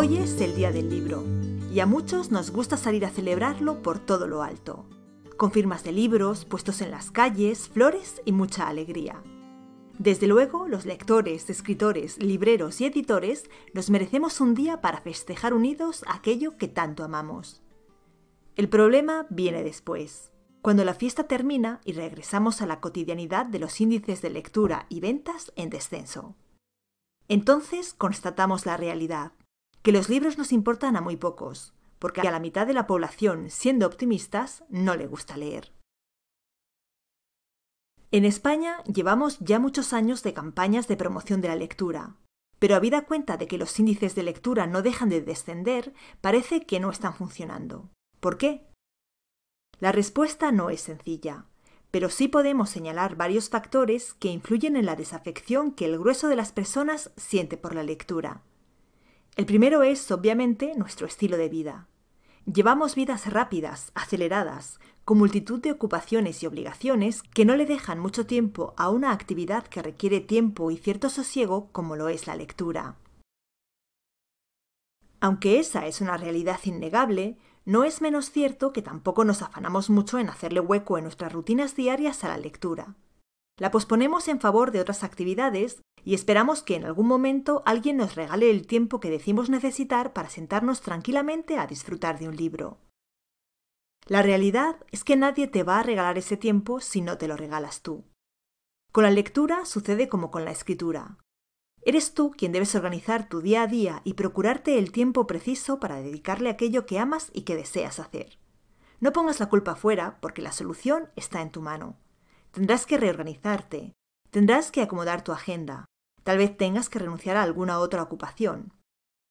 Hoy es el Día del Libro y a muchos nos gusta salir a celebrarlo por todo lo alto, con firmas de libros, puestos en las calles, flores y mucha alegría. Desde luego, los lectores, escritores, libreros y editores nos merecemos un día para festejar unidos aquello que tanto amamos. El problema viene después, cuando la fiesta termina y regresamos a la cotidianidad de los índices de lectura y ventas en descenso. Entonces constatamos la realidad que los libros nos importan a muy pocos, porque a la mitad de la población, siendo optimistas, no le gusta leer. En España llevamos ya muchos años de campañas de promoción de la lectura, pero habida cuenta de que los índices de lectura no dejan de descender, parece que no están funcionando. ¿Por qué? La respuesta no es sencilla, pero sí podemos señalar varios factores que influyen en la desafección que el grueso de las personas siente por la lectura. El primero es, obviamente, nuestro estilo de vida. Llevamos vidas rápidas, aceleradas, con multitud de ocupaciones y obligaciones que no le dejan mucho tiempo a una actividad que requiere tiempo y cierto sosiego como lo es la lectura. Aunque esa es una realidad innegable, no es menos cierto que tampoco nos afanamos mucho en hacerle hueco en nuestras rutinas diarias a la lectura. La posponemos en favor de otras actividades y esperamos que en algún momento alguien nos regale el tiempo que decimos necesitar para sentarnos tranquilamente a disfrutar de un libro. La realidad es que nadie te va a regalar ese tiempo si no te lo regalas tú. Con la lectura sucede como con la escritura. Eres tú quien debes organizar tu día a día y procurarte el tiempo preciso para dedicarle aquello que amas y que deseas hacer. No pongas la culpa fuera porque la solución está en tu mano. Tendrás que reorganizarte, Tendrás que acomodar tu agenda. Tal vez tengas que renunciar a alguna otra ocupación.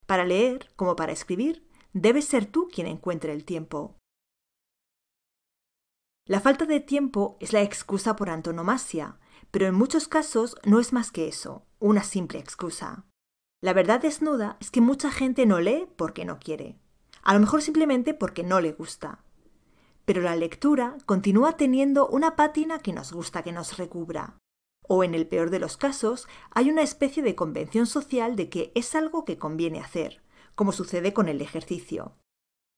Para leer, como para escribir, debes ser tú quien encuentre el tiempo. La falta de tiempo es la excusa por antonomasia, pero en muchos casos no es más que eso, una simple excusa. La verdad desnuda es que mucha gente no lee porque no quiere, a lo mejor simplemente porque no le gusta. Pero la lectura continúa teniendo una pátina que nos gusta que nos recubra. O en el peor de los casos, hay una especie de convención social de que es algo que conviene hacer, como sucede con el ejercicio.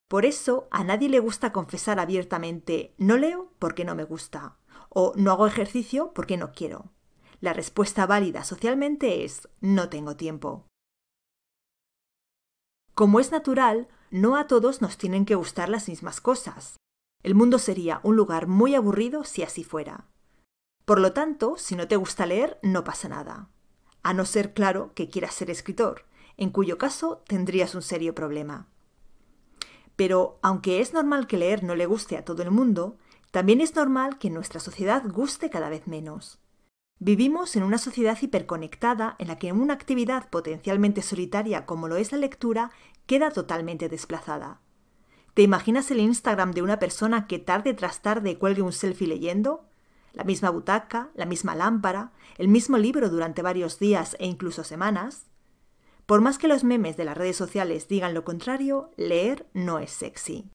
Por eso, a nadie le gusta confesar abiertamente no leo porque no me gusta o no hago ejercicio porque no quiero. La respuesta válida socialmente es no tengo tiempo. Como es natural, no a todos nos tienen que gustar las mismas cosas. El mundo sería un lugar muy aburrido si así fuera. Por lo tanto, si no te gusta leer, no pasa nada. A no ser, claro, que quieras ser escritor, en cuyo caso tendrías un serio problema. Pero aunque es normal que leer no le guste a todo el mundo, también es normal que nuestra sociedad guste cada vez menos. Vivimos en una sociedad hiperconectada en la que una actividad potencialmente solitaria como lo es la lectura queda totalmente desplazada. ¿Te imaginas el Instagram de una persona que tarde tras tarde cuelgue un selfie leyendo? la misma butaca, la misma lámpara, el mismo libro durante varios días e incluso semanas, por más que los memes de las redes sociales digan lo contrario, leer no es sexy.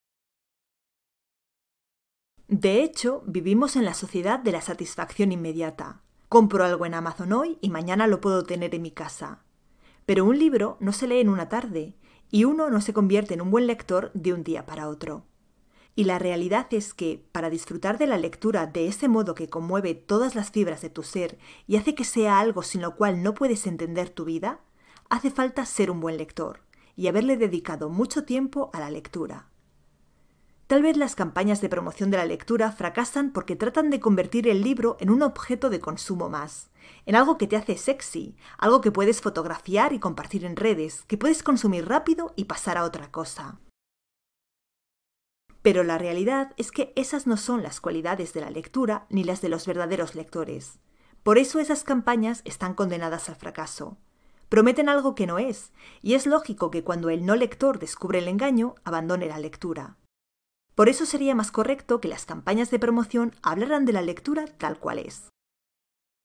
De hecho, vivimos en la sociedad de la satisfacción inmediata. Compro algo en Amazon hoy y mañana lo puedo tener en mi casa. Pero un libro no se lee en una tarde y uno no se convierte en un buen lector de un día para otro. Y la realidad es que, para disfrutar de la lectura de ese modo que conmueve todas las fibras de tu ser y hace que sea algo sin lo cual no puedes entender tu vida, hace falta ser un buen lector y haberle dedicado mucho tiempo a la lectura. Tal vez las campañas de promoción de la lectura fracasan porque tratan de convertir el libro en un objeto de consumo más, en algo que te hace sexy, algo que puedes fotografiar y compartir en redes, que puedes consumir rápido y pasar a otra cosa. Pero la realidad es que esas no son las cualidades de la lectura ni las de los verdaderos lectores. Por eso esas campañas están condenadas al fracaso. Prometen algo que no es, y es lógico que cuando el no lector descubre el engaño, abandone la lectura. Por eso sería más correcto que las campañas de promoción hablaran de la lectura tal cual es.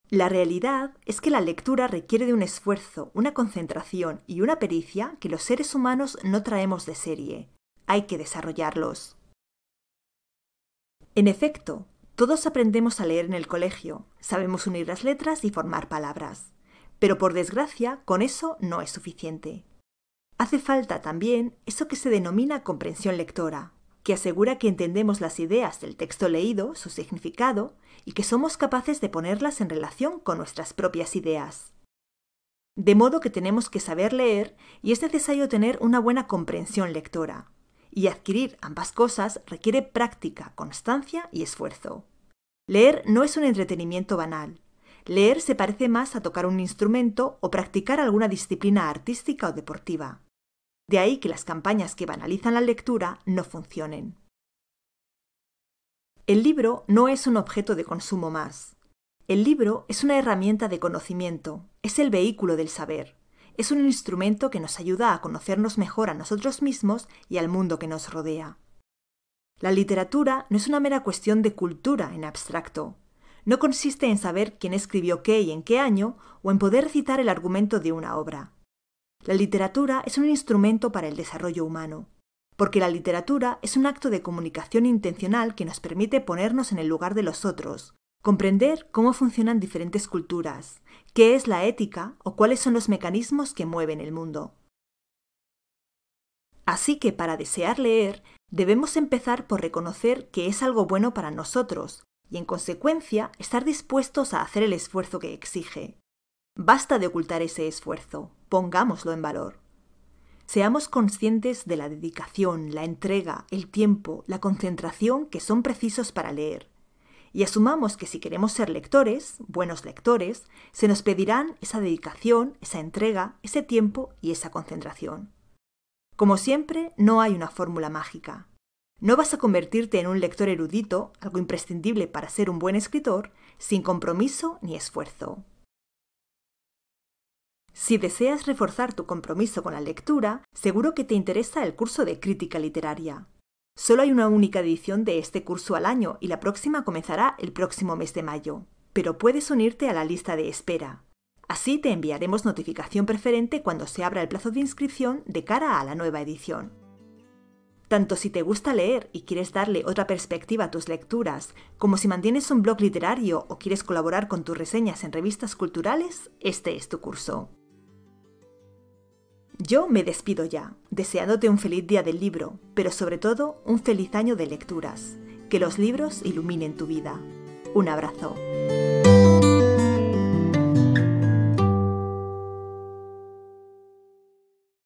La realidad es que la lectura requiere de un esfuerzo, una concentración y una pericia que los seres humanos no traemos de serie. Hay que desarrollarlos. En efecto, todos aprendemos a leer en el colegio, sabemos unir las letras y formar palabras, pero por desgracia con eso no es suficiente. Hace falta también eso que se denomina comprensión lectora, que asegura que entendemos las ideas del texto leído, su significado, y que somos capaces de ponerlas en relación con nuestras propias ideas. De modo que tenemos que saber leer y es necesario tener una buena comprensión lectora, y adquirir ambas cosas requiere práctica, constancia y esfuerzo. Leer no es un entretenimiento banal. Leer se parece más a tocar un instrumento o practicar alguna disciplina artística o deportiva. De ahí que las campañas que banalizan la lectura no funcionen. El libro no es un objeto de consumo más. El libro es una herramienta de conocimiento, es el vehículo del saber es un instrumento que nos ayuda a conocernos mejor a nosotros mismos y al mundo que nos rodea. La literatura no es una mera cuestión de cultura en abstracto. No consiste en saber quién escribió qué y en qué año, o en poder citar el argumento de una obra. La literatura es un instrumento para el desarrollo humano, porque la literatura es un acto de comunicación intencional que nos permite ponernos en el lugar de los otros, Comprender cómo funcionan diferentes culturas, qué es la ética o cuáles son los mecanismos que mueven el mundo. Así que para desear leer, debemos empezar por reconocer que es algo bueno para nosotros y en consecuencia estar dispuestos a hacer el esfuerzo que exige. Basta de ocultar ese esfuerzo, pongámoslo en valor. Seamos conscientes de la dedicación, la entrega, el tiempo, la concentración que son precisos para leer y asumamos que si queremos ser lectores, buenos lectores, se nos pedirán esa dedicación, esa entrega, ese tiempo y esa concentración. Como siempre, no hay una fórmula mágica. No vas a convertirte en un lector erudito, algo imprescindible para ser un buen escritor, sin compromiso ni esfuerzo. Si deseas reforzar tu compromiso con la lectura, seguro que te interesa el curso de crítica literaria. Solo hay una única edición de este curso al año y la próxima comenzará el próximo mes de mayo, pero puedes unirte a la lista de espera. Así te enviaremos notificación preferente cuando se abra el plazo de inscripción de cara a la nueva edición. Tanto si te gusta leer y quieres darle otra perspectiva a tus lecturas, como si mantienes un blog literario o quieres colaborar con tus reseñas en revistas culturales, este es tu curso. Yo me despido ya, deseándote un feliz día del libro, pero sobre todo un feliz año de lecturas. Que los libros iluminen tu vida. Un abrazo.